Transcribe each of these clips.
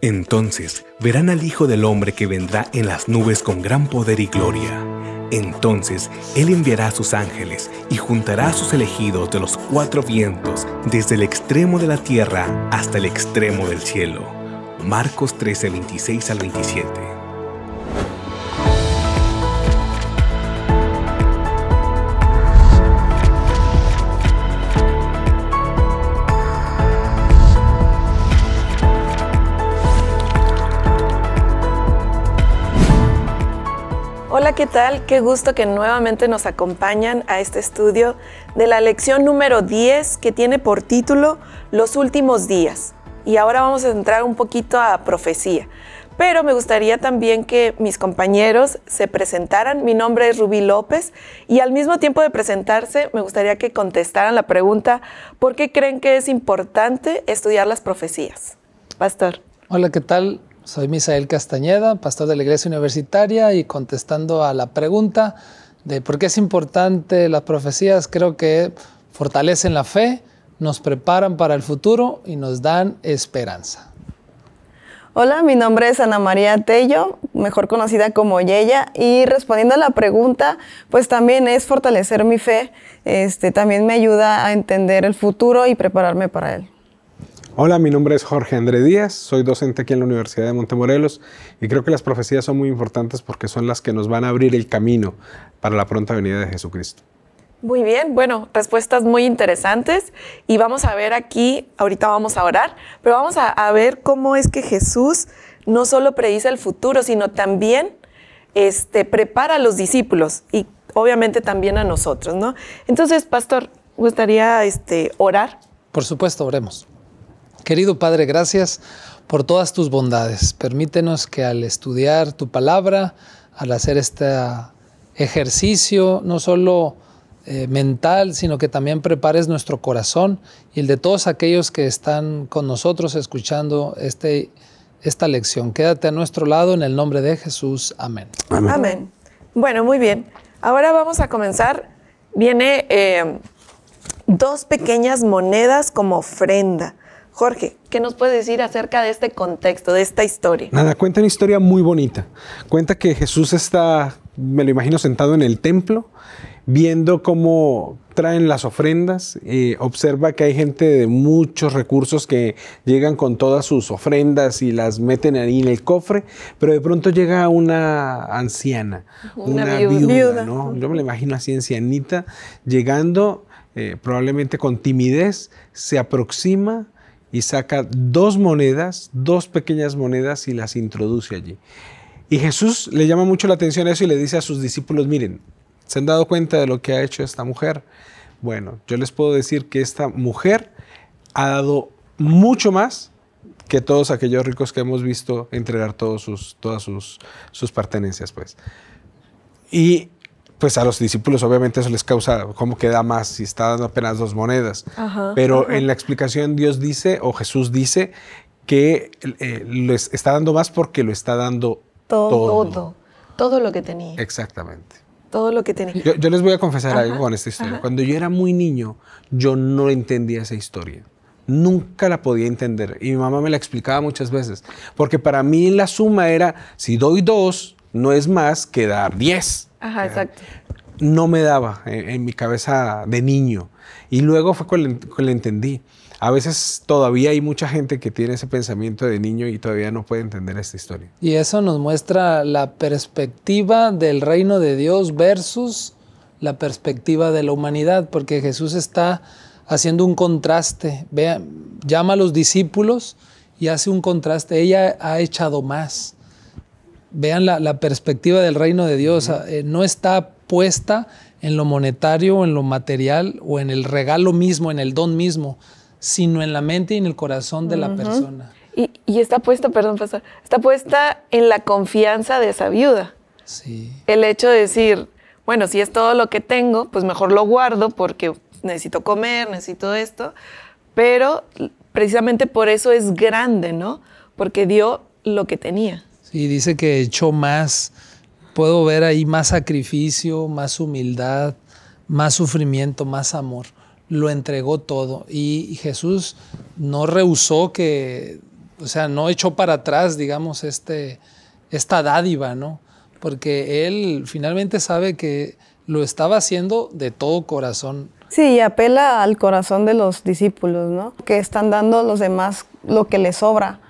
Entonces verán al Hijo del Hombre que vendrá en las nubes con gran poder y gloria. Entonces Él enviará a sus ángeles y juntará a sus elegidos de los cuatro vientos, desde el extremo de la tierra hasta el extremo del cielo. Marcos 13, 26 al 27. ¿qué tal? Qué gusto que nuevamente nos acompañan a este estudio de la lección número 10 que tiene por título Los últimos días. Y ahora vamos a entrar un poquito a profecía. Pero me gustaría también que mis compañeros se presentaran. Mi nombre es Rubí López y al mismo tiempo de presentarse me gustaría que contestaran la pregunta ¿por qué creen que es importante estudiar las profecías? Pastor. Hola, ¿qué tal? Soy Misael Castañeda, pastor de la Iglesia Universitaria y contestando a la pregunta de por qué es importante las profecías, creo que fortalecen la fe, nos preparan para el futuro y nos dan esperanza. Hola, mi nombre es Ana María Tello, mejor conocida como Yeya, y respondiendo a la pregunta, pues también es fortalecer mi fe, este, también me ayuda a entender el futuro y prepararme para él. Hola, mi nombre es Jorge Andrés Díaz, soy docente aquí en la Universidad de Montemorelos y creo que las profecías son muy importantes porque son las que nos van a abrir el camino para la pronta venida de Jesucristo. Muy bien, bueno, respuestas muy interesantes y vamos a ver aquí, ahorita vamos a orar, pero vamos a, ver cómo es que Jesús no solo predice el futuro, sino también este, prepara a los discípulos y obviamente también a nosotros, ¿no? Entonces, pastor, gustaría este, orar. Por supuesto, oremos. Querido Padre, gracias por todas tus bondades. Permítenos que al estudiar tu palabra, al hacer este ejercicio, no solo eh, mental, sino que también prepares nuestro corazón y el de todos aquellos que están con nosotros escuchando este, esta lección. Quédate a nuestro lado en el nombre de Jesús. Amén. Amén. Bueno, muy bien. Ahora vamos a comenzar. Viene eh, dos pequeñas monedas como ofrenda. Jorge, ¿qué nos puedes decir acerca de este contexto, de esta historia? Nada, cuenta una historia muy bonita. Cuenta que Jesús está, me lo imagino, sentado en el templo, viendo cómo traen las ofrendas. Eh, observa que hay gente de muchos recursos que llegan con todas sus ofrendas y las meten ahí en el cofre, pero de pronto llega una anciana, una, viuda, ¿no? Yo me la imagino así, ancianita, llegando eh, probablemente con timidez, se aproxima y saca dos monedas, dos pequeñas monedas y las introduce allí. Y Jesús le llama mucho la atención a eso y le dice a sus discípulos, miren, ¿se han dado cuenta de lo que ha hecho esta mujer? Bueno, yo les puedo decir que esta mujer ha dado mucho más que todos aquellos ricos que hemos visto entregar todos sus, todas sus, sus pertenencias, pues. Y pues a los discípulos obviamente eso les causa, ¿cómo queda más si está dando apenas dos monedas? Pero en la explicación Dios dice o Jesús dice que eh, les está dando más porque lo está dando todo. Todo, lo que tenía. Exactamente. Todo lo que tenía. Yo, les voy a confesar algo con esta historia. Cuando yo era muy niño, yo no entendía esa historia. Nunca la podía entender. Y mi mamá me la explicaba muchas veces. Porque para mí la suma era, si doy dos, no es más que dar diez. Ajá, exacto. No me daba eh, en, mi cabeza de niño. Y luego fue cuando le entendí. A veces todavía hay mucha gente que tiene ese pensamiento de niño y todavía no puede entender esta historia. Y eso nos muestra la perspectiva del reino de Dios versus la perspectiva de la humanidad, porque Jesús está haciendo un contraste. Vea, llama a los discípulos y hace un contraste. Ella ha echado más vean la, perspectiva del reino de Dios, ah, eh, no está puesta en lo monetario o en lo material o en el regalo mismo, en el don mismo, sino en la mente y en el corazón de la persona. Y, está puesta, perdón, está puesta en la confianza de esa viuda. Sí. El hecho de decir, bueno, si es todo lo que tengo, pues mejor lo guardo porque necesito comer, necesito esto, pero precisamente por eso es grande, ¿no? Porque dio lo que tenía. Sí, dice que echó más. Puedo ver ahí más sacrificio, más humildad, más sufrimiento, más amor. Lo entregó todo. Y Jesús no rehusó que, o sea, no echó para atrás, digamos, este, esta dádiva, ¿no? Porque él finalmente sabe que lo estaba haciendo de todo corazón. Sí, y apela al corazón de los discípulos, ¿no? Que están dando a los demás lo que les sobra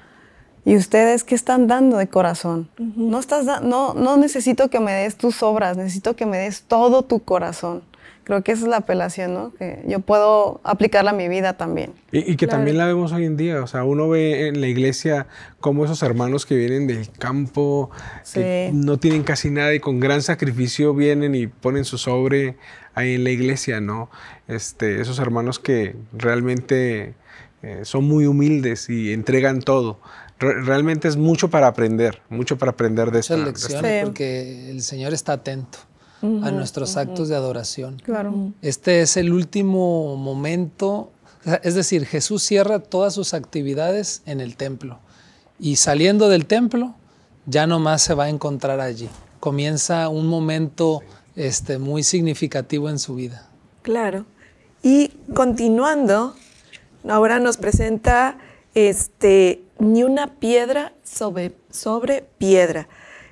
¿Y ustedes qué están dando de corazón? no, estás no necesito que me des tus obras, necesito que me des todo tu corazón. Creo que esa es la apelación, ¿no? Que yo puedo aplicarla a mi vida también. Y, que también la vemos hoy en día. O sea, uno ve en la iglesia como esos hermanos que vienen del campo, que no tienen casi nada y con gran sacrificio vienen y ponen su sobre ahí en la iglesia, ¿no? Este, esos hermanos que realmente eh, son muy humildes y entregan todo realmente es mucho para aprender, mucho para aprender de esta lección. Porque el Señor está atento a nuestros actos de adoración. Claro. Este es el último momento, es decir, Jesús cierra todas sus actividades en el templo y saliendo del templo ya no más se va a encontrar allí. Comienza un momento este, muy significativo en su vida. Claro. Y continuando, ahora nos presenta este, ni una piedra sobre, sobre piedra.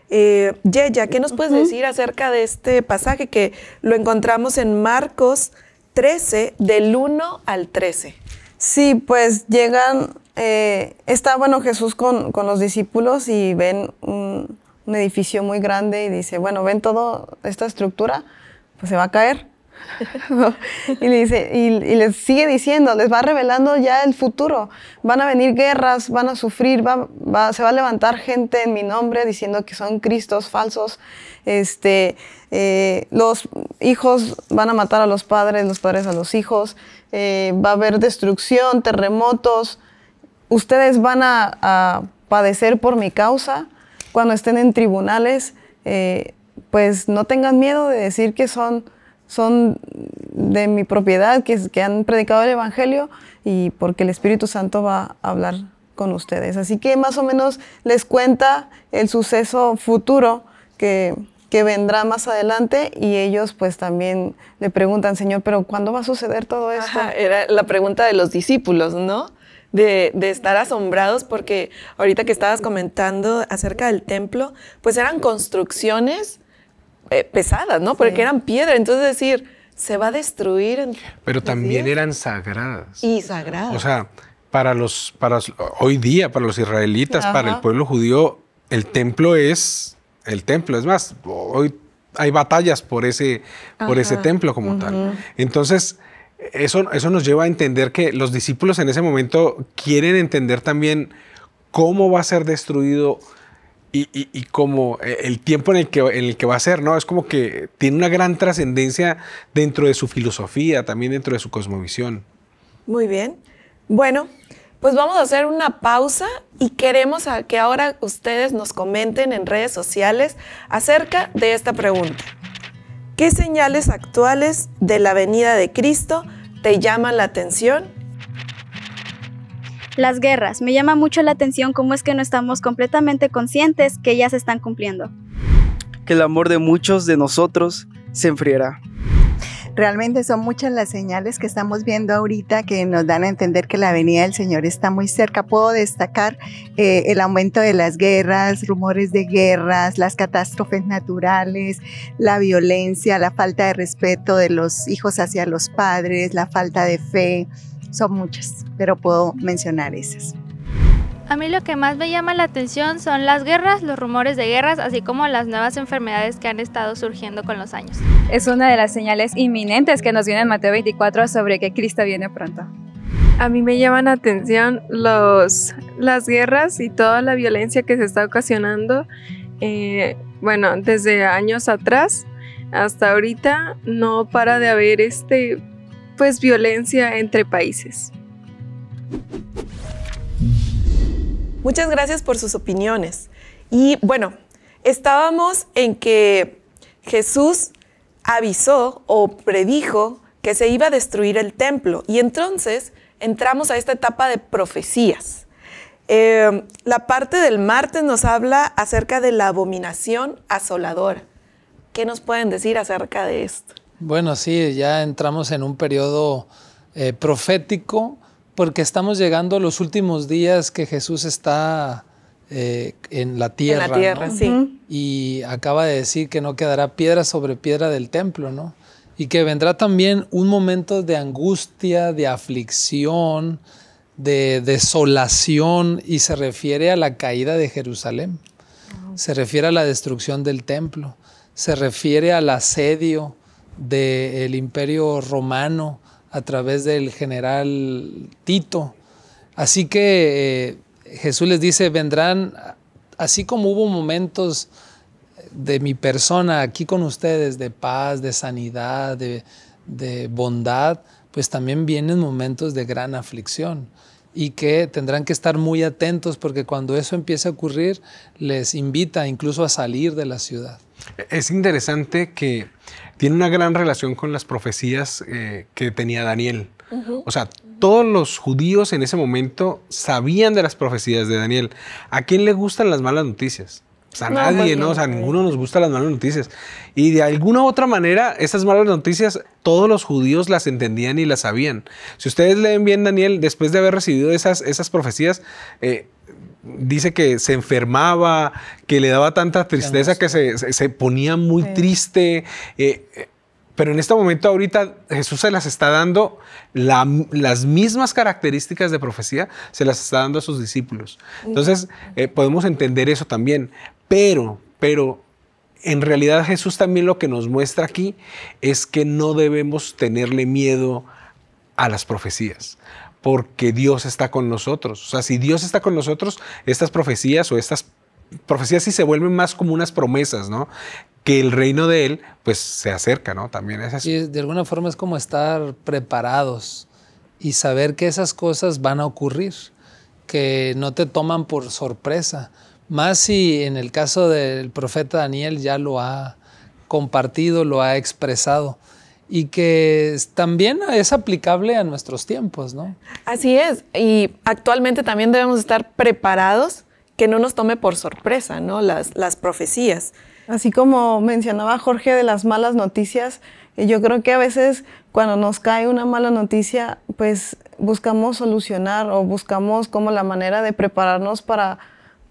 Eh, Yeya, ¿qué nos puedes decir acerca de este pasaje que lo encontramos en Marcos 13, del 1 al 13? Sí, pues llegan, eh, está bueno Jesús con, los discípulos y ven un, un edificio muy grande y dice, bueno, ven toda esta estructura, pues se va a caer. y, les sigue diciendo, les va revelando ya el futuro. Van a venir guerras, van a sufrir, se va a levantar gente en mi nombre diciendo que son cristos falsos. Este, eh, los hijos van a matar a los padres, los padres a los hijos. Eh, va a haber destrucción, terremotos. Ustedes van a, padecer por mi causa cuando estén en tribunales. Eh, pues no tengan miedo de decir que son son de mi propiedad, que, que han predicado el Evangelio y porque el Espíritu Santo va a hablar con ustedes. Así que más o menos les cuenta el suceso futuro que, que vendrá más adelante y ellos pues también le preguntan, Señor, pero ¿cuándo va a suceder todo esto? era la pregunta de los discípulos, ¿no? De, de, estar asombrados porque ahorita que estabas comentando acerca del templo, pues eran construcciones eh, pesadas, ¿no? Porque eran piedra. Entonces decir, se va a destruir. Pero también eran sagradas. Y sagradas. O sea, para los, para hoy día, para los israelitas, para el pueblo judío, el templo es el templo. Es más, hoy hay batallas por ese, por ese templo como tal. Entonces, eso, eso nos lleva a entender que los discípulos en ese momento quieren entender también cómo va a ser destruido y, como eh, el tiempo en el, que, el que va a ser, ¿no? Es como que tiene una gran trascendencia dentro de su filosofía, también dentro de su cosmovisión. Muy bien. Bueno, pues vamos a hacer una pausa y queremos que ahora ustedes nos comenten en redes sociales acerca de esta pregunta. ¿Qué señales actuales de la venida de Cristo te llaman la atención las guerras. Me llama mucho la atención cómo es que no estamos completamente conscientes que ya se están cumpliendo. Que el amor de muchos de nosotros se enfriará. Realmente son muchas las señales que estamos viendo ahorita que nos dan a entender que la venida del Señor está muy cerca. Puedo destacar eh, el aumento de las guerras, rumores de guerras, las catástrofes naturales, la violencia, la falta de respeto de los hijos hacia los padres, la falta de fe, son muchas, pero puedo mencionar esas. A mí lo que más me llama la atención son las guerras, los rumores de guerras, así como las nuevas enfermedades que han estado surgiendo con los años. Es una de las señales inminentes que nos viene en Mateo 24 sobre que Cristo viene pronto. A mí me llaman la atención los, las guerras y toda la violencia que se está ocasionando, eh, bueno, desde años atrás hasta ahorita no para de haber este pues violencia entre países. Muchas gracias por sus opiniones. Y bueno, estábamos en que Jesús avisó o predijo que se iba a destruir el templo. Y entonces entramos a esta etapa de profecías. Eh, la parte del martes nos habla acerca de la abominación asoladora. ¿Qué nos pueden decir acerca de esto? Bueno, sí, ya entramos en un periodo eh, profético porque estamos llegando a los últimos días que Jesús está eh, en la tierra. En la tierra, sí. Y acaba de decir que no quedará piedra sobre piedra del templo, ¿no? Y que vendrá también un momento de angustia, de aflicción, de desolación, y se refiere a la caída de Jerusalén, se refiere a la destrucción del templo, se refiere al asedio, del imperio romano a través del general Tito. Así que eh, Jesús les dice, vendrán, así como hubo momentos de mi persona aquí con ustedes, de paz, de sanidad, de, de bondad, pues también vienen momentos de gran aflicción y que tendrán que estar muy atentos porque cuando eso empiece a ocurrir les invita incluso a salir de la ciudad. Es interesante que tiene una gran relación con las profecías eh, que tenía Daniel. O sea, todos los judíos en ese momento sabían de las profecías de Daniel. ¿A quién le gustan las malas noticias? Pues a nadie, pues ¿no? O sea, a ninguno nos gustan las malas noticias. Y de alguna u otra manera, esas malas noticias, todos los judíos las entendían y las sabían. Si ustedes leen bien, Daniel, después de haber recibido esas, esas profecías, eh, dice que se enfermaba, que le daba tanta tristeza que se, ponía muy triste. Eh, pero en este momento ahorita Jesús se las está dando las mismas características de profecía, se las está dando a sus discípulos. Entonces eh, podemos entender eso también. Pero, pero en realidad Jesús también lo que nos muestra aquí es que no debemos tenerle miedo a las profecías porque Dios está con nosotros. O sea, si Dios está con nosotros, estas profecías o estas profecías sí se vuelven más como unas promesas, ¿no? Que el reino de Él, pues se acerca, ¿no? También es así. de alguna forma es como estar preparados y saber que esas cosas van a ocurrir, que no te toman por sorpresa. Más si en el caso del profeta Daniel ya lo ha compartido, lo ha expresado y que también es aplicable a nuestros tiempos, ¿no? Así es, y actualmente también debemos estar preparados que no nos tome por sorpresa, ¿no? Las, las profecías. Así como mencionaba Jorge de las malas noticias, yo creo que a veces cuando nos cae una mala noticia, pues buscamos solucionar o buscamos como la manera de prepararnos para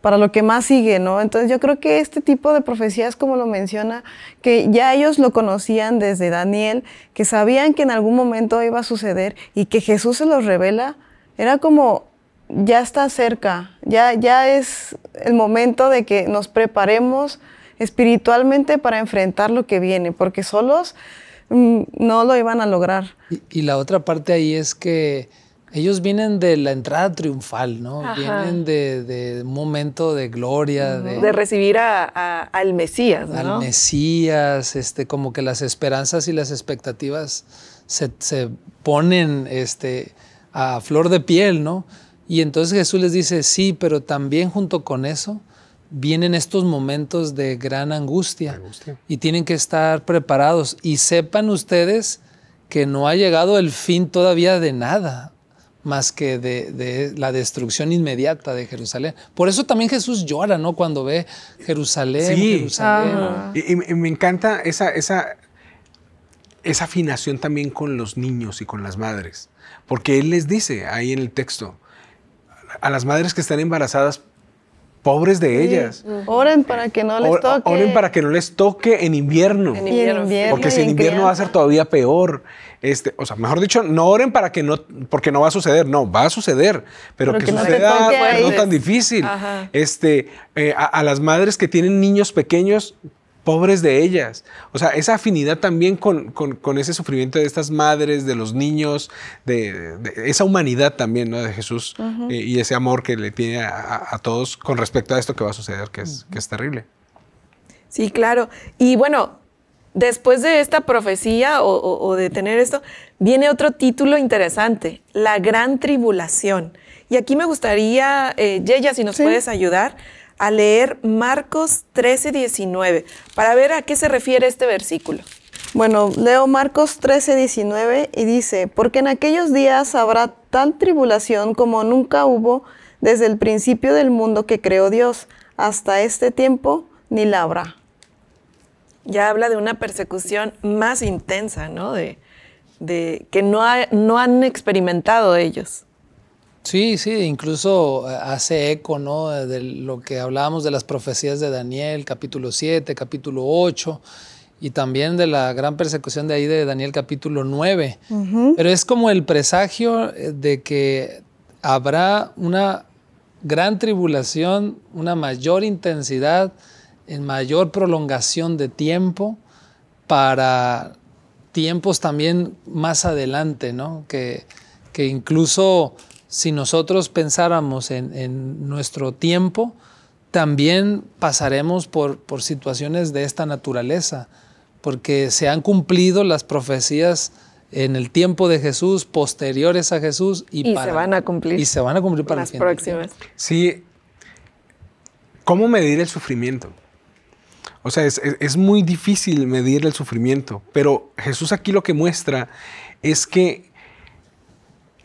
para lo que más sigue, ¿no? Entonces yo creo que este tipo de profecías, como lo menciona, que ya ellos lo conocían desde Daniel, que sabían que en algún momento iba a suceder y que Jesús se los revela, era como, ya está cerca, ya, ya es el momento de que nos preparemos espiritualmente para enfrentar lo que viene, porque solos mm, no lo iban a lograr. y la otra parte ahí es que ellos vienen de la entrada triunfal, ¿no? Vienen de, un momento de gloria. de, recibir al Mesías, ¿no? Al Mesías, este, como que las esperanzas y las expectativas se, ponen este, a flor de piel, ¿no? Y entonces Jesús les dice, sí, pero también junto con eso vienen estos momentos de gran angustia, angustia, y tienen que estar preparados. Y sepan ustedes que no ha llegado el fin todavía de nada más que de, la destrucción inmediata de Jerusalén. Por eso también Jesús llora, ¿no? Cuando ve Jerusalén, Jerusalén. Ah. Y, me encanta esa, esa, esa afinación también con los niños y con las madres, porque Él les dice ahí en el texto, a las madres que están embarazadas Pobres de ellas. Oren para que no les toque. Oren para que no les toque en invierno. En invierno. porque si en invierno va a ser todavía peor. Este, o sea, mejor dicho, no oren para que no, porque no va a suceder. No, va a suceder. Pero, que, suceda no, tan difícil. Este, eh, a las madres que tienen niños pequeños, pobres de ellas. O sea, esa afinidad también con, ese sufrimiento de estas madres, de los niños, de, esa humanidad también ¿no? de Jesús eh, y ese amor que le tiene a, todos con respecto a esto que va a suceder, que es, que es terrible. Sí, claro. Y bueno, después de esta profecía o, de tener esto, viene otro título interesante, la gran tribulación. Y aquí me gustaría, eh, Yeya, si nos puedes ayudar a leer Marcos 13, 19, para ver a qué se refiere este versículo. Bueno, leo Marcos 13, 19 y dice, porque en aquellos días habrá tal tribulación como nunca hubo desde el principio del mundo que creó Dios, hasta este tiempo ni la habrá. Ya habla de una persecución más intensa, ¿no? De, que no, no han experimentado ellos. Sí, sí, incluso eh, hace eco ¿no? Eh, de lo que hablábamos de las profecías de Daniel, capítulo 7, capítulo 8, y también de la gran persecución de ahí de Daniel, capítulo 9. Pero es como el presagio eh, de que habrá una gran tribulación, una mayor intensidad, en mayor prolongación de tiempo para tiempos también más adelante, ¿no? Que, que incluso si nosotros pensáramos en, nuestro tiempo, también pasaremos por, por, situaciones de esta naturaleza, porque se han cumplido las profecías en el tiempo de Jesús, posteriores a Jesús, y, se van a cumplir. Y se van a cumplir para las próximas. Sí. ¿Cómo medir el sufrimiento? O sea, es muy difícil medir el sufrimiento, pero Jesús aquí lo que muestra es que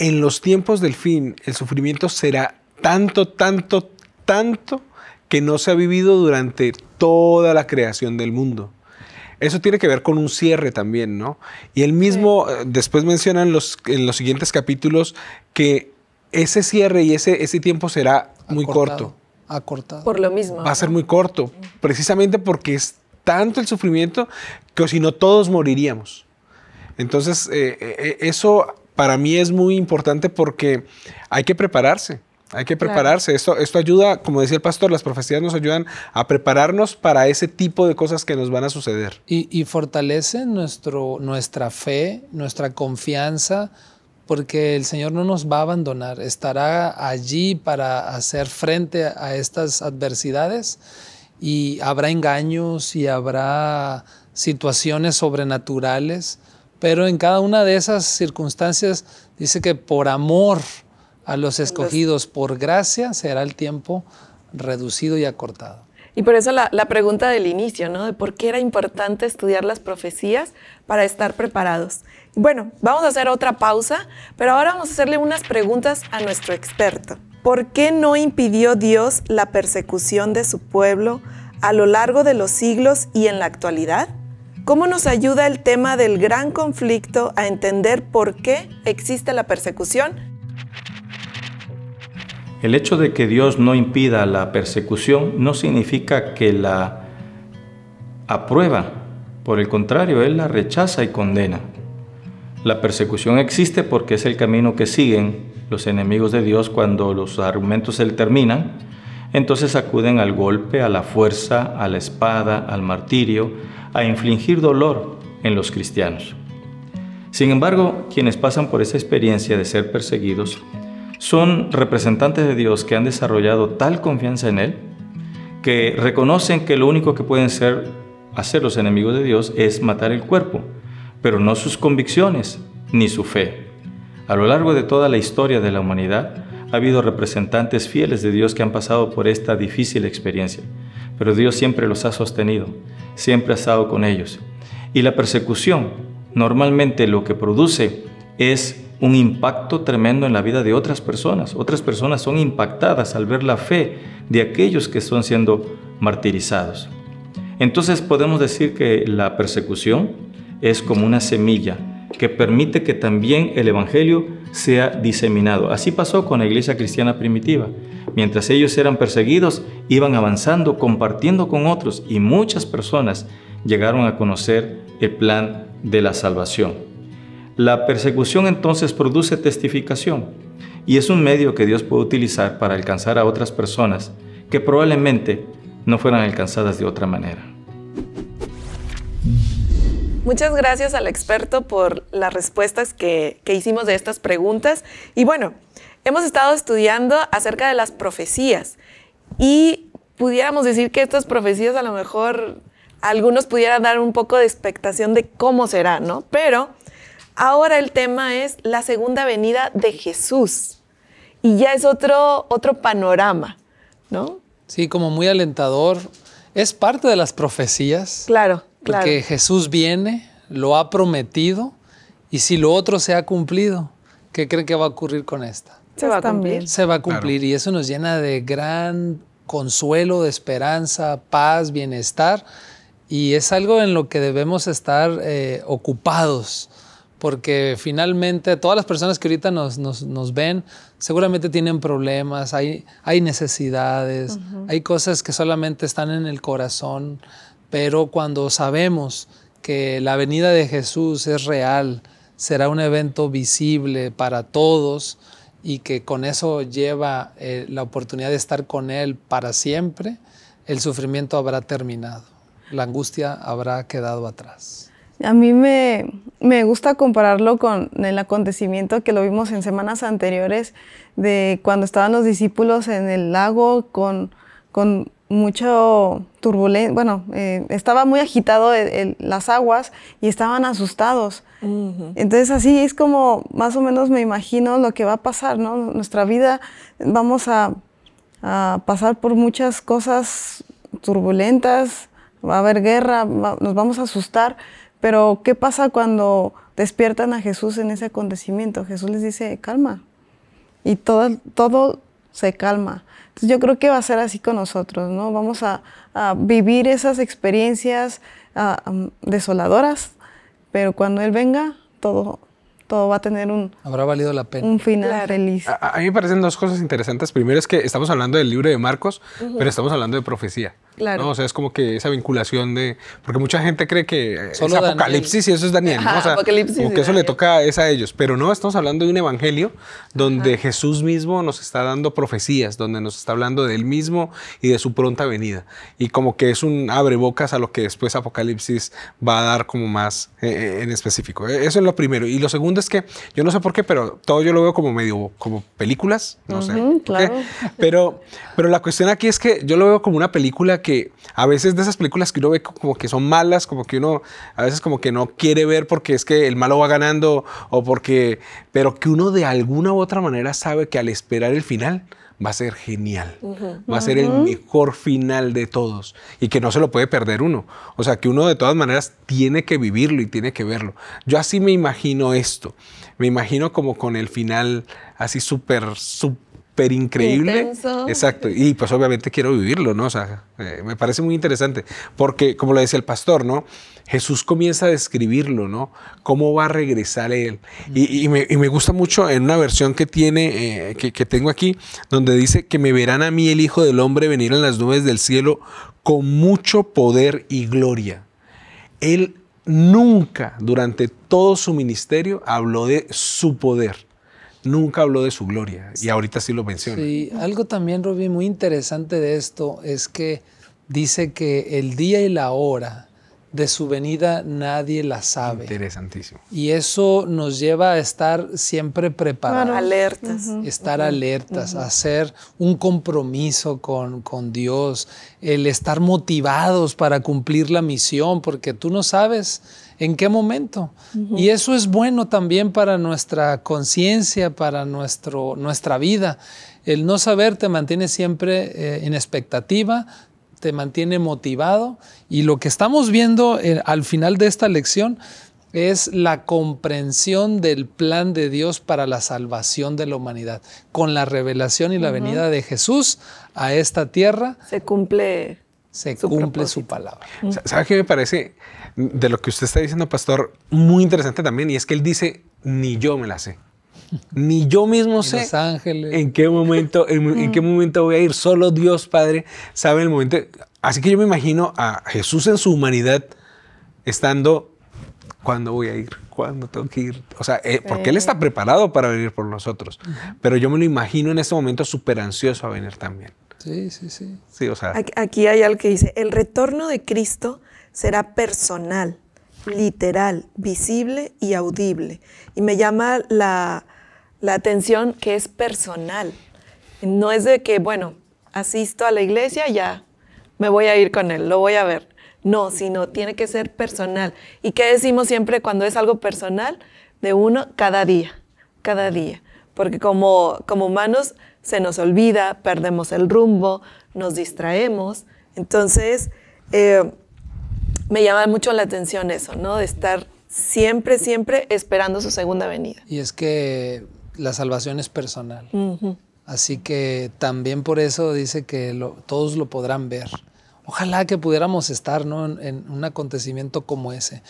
en los tiempos del fin el sufrimiento será tanto, tanto, tanto que no se ha vivido durante toda la creación del mundo. Eso tiene que ver con un cierre también, ¿no? Y él mismo eh, después menciona en los, en los siguientes capítulos que ese cierre y ese, ese tiempo será muy corto. Acortado. Por lo mismo. Va a ser muy corto, precisamente porque es tanto el sufrimiento que si no todos moriríamos. Entonces, eh, eh, eso para mí es muy importante porque hay que prepararse. Hay que prepararse. Esto, esto ayuda, como decía el pastor, las profecías nos ayudan a prepararnos para ese tipo de cosas que nos van a suceder. Y, y fortalece nuestro, nuestra fe, nuestra confianza, porque el Señor no nos va a abandonar. Estará allí para hacer frente a estas adversidades y habrá engaños y habrá situaciones sobrenaturales pero en cada una de esas circunstancias dice que por amor a los escogidos, por gracia, será el tiempo reducido y acortado. Y por eso la, pregunta del inicio, ¿no? De por qué era importante estudiar las profecías para estar preparados. Bueno, vamos a hacer otra pausa, pero ahora vamos a hacerle unas preguntas a nuestro experto. ¿Por qué no impidió Dios la persecución de su pueblo a lo largo de los siglos y en la actualidad? ¿Cómo nos ayuda el tema del gran conflicto a entender por qué existe la persecución? El hecho de que Dios no impida la persecución no significa que la aprueba, por el contrario, Él la rechaza y condena. La persecución existe porque es el camino que siguen los enemigos de Dios cuando los argumentos se terminan, entonces acuden al golpe, a la fuerza, a la espada, al martirio, a infligir dolor en los cristianos. Sin embargo, quienes pasan por esa experiencia de ser perseguidos son representantes de Dios que han desarrollado tal confianza en Él que reconocen que lo único que pueden hacer los enemigos de Dios es matar el cuerpo, pero no sus convicciones ni su fe. A lo largo de toda la historia de la humanidad ha habido representantes fieles de Dios que han pasado por esta difícil experiencia pero Dios siempre los ha sostenido, siempre ha estado con ellos. Y la persecución normalmente lo que produce es un impacto tremendo en la vida de otras personas. Otras personas son impactadas al ver la fe de aquellos que están siendo martirizados. Entonces podemos decir que la persecución es como una semilla que permite que también el Evangelio sea diseminado. Así pasó con la iglesia cristiana primitiva. Mientras ellos eran perseguidos, iban avanzando, compartiendo con otros y muchas personas llegaron a conocer el plan de la salvación. La persecución entonces produce testificación y es un medio que Dios puede utilizar para alcanzar a otras personas que probablemente no fueran alcanzadas de otra manera. Muchas gracias al experto por las respuestas que, hicimos de estas preguntas. Y bueno, hemos estado estudiando acerca de las profecías y pudiéramos decir que estas profecías a lo mejor algunos pudieran dar un poco de expectación de cómo será, ¿no? Pero ahora el tema es la segunda venida de Jesús y ya es otro, otro panorama, ¿no? Sí, como muy alentador. Es parte de las profecías. Claro. Porque Jesús viene, lo ha prometido, y si lo otro se ha cumplido, ¿qué creen que va a ocurrir con esta? Se va a cumplir. Se va a cumplir y eso nos llena de gran consuelo, de esperanza, paz, bienestar y es algo en lo que debemos estar eh, ocupados porque finalmente todas las personas que ahorita nos, nos, ven seguramente tienen problemas, hay, hay necesidades, hay cosas que solamente están en el corazón. Pero cuando sabemos que la venida de Jesús es real, será un evento visible para todos y que con eso lleva eh, la oportunidad de estar con Él para siempre, el sufrimiento habrá terminado, la angustia habrá quedado atrás. A mí me, me, gusta compararlo con el acontecimiento que lo vimos en semanas anteriores, de cuando estaban los discípulos en el lago con, con mucho turbulencia, bueno, eh, estaba muy agitado las aguas y estaban asustados. Entonces así es como más o menos me imagino lo que va a pasar, ¿no? Nuestra vida vamos a, pasar por muchas cosas turbulentas, va a haber guerra, nos vamos a asustar, pero ¿qué pasa cuando despiertan a Jesús en ese acontecimiento? Jesús les dice, calma, y todo, todo se calma yo creo que va a ser así con nosotros, ¿no? Vamos a, vivir esas experiencias ah, desoladoras, pero cuando Él venga, todo, todo va a tener un... Habrá valido la pena. Un final feliz. A, mí me parecen dos cosas interesantes. Primero es que estamos hablando del libro de Marcos, pero estamos hablando de profecía. ¿no? O sea, es como que esa vinculación de. Porque mucha gente cree que son es Apocalipsis y eso es Daniel. O sea, apocalipsis como que eso le toca es a ellos. Pero no, estamos hablando de un evangelio donde Jesús mismo nos está dando profecías, donde nos está hablando de él mismo y de su pronta venida. Y como que es un abre bocas a lo que después Apocalipsis va a dar como más eh, eh, en específico. E, eso es lo primero. Y lo segundo es que yo no sé por qué, pero todo yo lo veo como medio como películas, no sé. Pero, pero la cuestión aquí es que yo lo veo como una película que que a veces de esas películas que uno ve como que son malas, como que uno a veces como que no quiere ver porque es que el malo va ganando o porque, pero que uno de alguna u otra manera sabe que al esperar el final va a ser genial, va a ser el mejor final de todos y que no se lo puede perder uno. O sea, que uno de todas maneras tiene que vivirlo y tiene que verlo. Yo así me imagino esto, me imagino como con el final así súper, súper increíble. Exacto. Y pues obviamente quiero vivirlo, ¿no? O sea, eh, me parece muy interesante. Porque, como lo dice el pastor, ¿no? Jesús comienza a describirlo, ¿no? ¿Cómo va a regresar Él? Y, me, gusta mucho en una versión que tiene, eh, que tengo aquí, donde dice que me verán a mí el Hijo del Hombre venir en las nubes del cielo con mucho poder y gloria. Él nunca durante todo su ministerio habló de su poder nunca habló de su gloria y ahorita sí lo menciona. Sí, algo también, muy interesante de esto es que dice que el día y la hora de su venida nadie la sabe. Interesantísimo. Y eso nos lleva a estar siempre preparados. Alertas. Estar alertas, hacer un compromiso con, con, Dios, el estar motivados para cumplir la misión, porque tú no sabes en qué momento. Y eso es bueno también para nuestra conciencia, para nuestro, nuestra vida. El no saber te mantiene siempre eh, en expectativa, te mantiene motivado y lo que estamos viendo eh, al final de esta lección es la comprensión del plan de Dios para la salvación de la humanidad. Con la revelación y la venida de Jesús a esta tierra. Se cumple. Se su cumple su palabra. ¿Sabes qué me parece? de lo que usted está diciendo, pastor, muy interesante también, y es que él dice, ni yo me la sé. Ni yo mismo sé en qué momento en, qué momento voy a ir. Solo Dios Padre sabe el momento. Así que yo me imagino a Jesús en su humanidad estando cuándo voy a ir, cuándo tengo que ir. O sea, eh, porque él está preparado para venir por nosotros. Pero yo me lo imagino en este momento súper ansioso a venir también. Sí, sí, sí. sí o sea. Aquí hay algo que dice, el retorno de Cristo será personal, literal, visible y audible. Y me llama la, atención que es personal. No es de que, bueno, asisto a la iglesia, ya me voy a ir con él, lo voy a ver. No, sino tiene que ser personal. ¿Y qué decimos siempre cuando es algo personal? De uno cada día, cada día. Porque como, como humanos se nos olvida, perdemos el rumbo, nos distraemos. Entonces, eh, me llama mucho la atención eso, ¿no? De estar siempre, siempre esperando su segunda venida. Y es que la salvación es personal. Así que también por eso dice que todos lo podrán ver. Ojalá que pudiéramos estar ¿no? en, un acontecimiento como ese.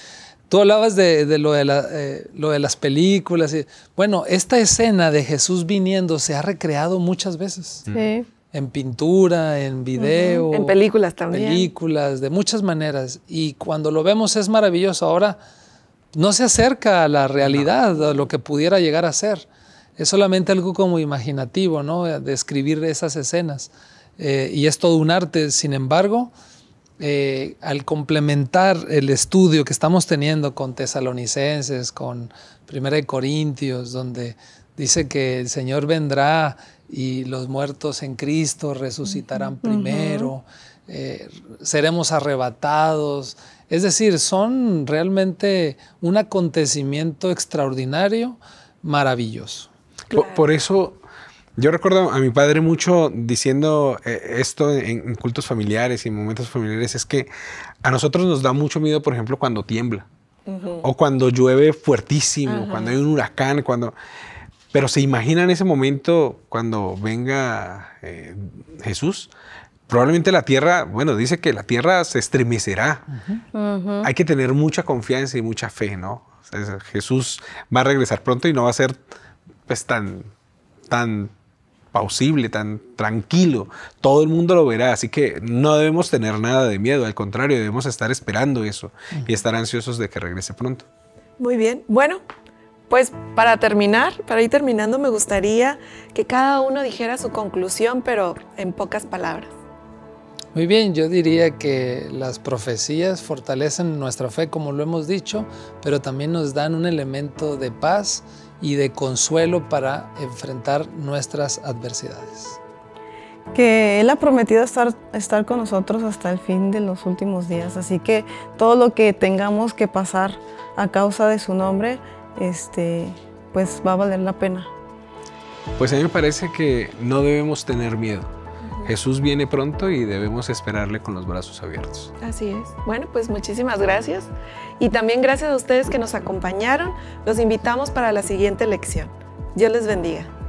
Tú hablabas de, lo, de eh, lo, de las películas. Y, bueno, esta escena de Jesús viniendo se ha recreado muchas veces. Sí. En pintura, en video. En películas también. Películas, de muchas maneras. Y cuando lo vemos es maravilloso. Ahora no se acerca a la realidad, a lo que pudiera llegar a ser. Es solamente algo como imaginativo, ¿no? Describir esas escenas. Eh, y es todo un arte. Sin embargo, eh, al complementar el estudio que estamos teniendo con tesalonicenses, con Primera de Corintios, donde dice que el Señor vendrá y los muertos en Cristo resucitarán primero, eh, seremos arrebatados. Es decir, son realmente un acontecimiento extraordinario, maravilloso. por, eso yo recuerdo a mi padre mucho diciendo eh, esto en, cultos familiares y momentos familiares, es que a nosotros nos da mucho miedo, por ejemplo, cuando tiembla o cuando llueve fuertísimo, cuando hay un huracán, cuando... Pero se imagina en ese momento cuando venga eh, Jesús, probablemente la tierra, bueno, dice que la tierra se estremecerá. Hay que tener mucha confianza y mucha fe, ¿no? Jesús va a regresar pronto y no va a ser pues tan tan pausible, tan tranquilo. Todo el mundo lo verá, así que no debemos tener nada de miedo, al contrario, debemos estar esperando eso y estar ansiosos de que regrese pronto. Muy bien, bueno, pues para terminar, para ir terminando, me gustaría que cada uno dijera su conclusión, pero en pocas palabras. Muy bien, yo diría que las profecías fortalecen nuestra fe, como lo hemos dicho, pero también nos dan un elemento de paz y de consuelo para enfrentar nuestras adversidades. Que Él ha prometido estar, estar con nosotros hasta el fin de los últimos días, así que todo lo que tengamos que pasar a causa de su nombre, este, pues va a valer la pena. Pues a mí me parece que no debemos tener miedo Jesús viene pronto y debemos esperarle con los brazos abiertos. Así es. Bueno, pues muchísimas gracias. Y también gracias a ustedes que nos acompañaron. Los invitamos para la siguiente lección. Dios les bendiga.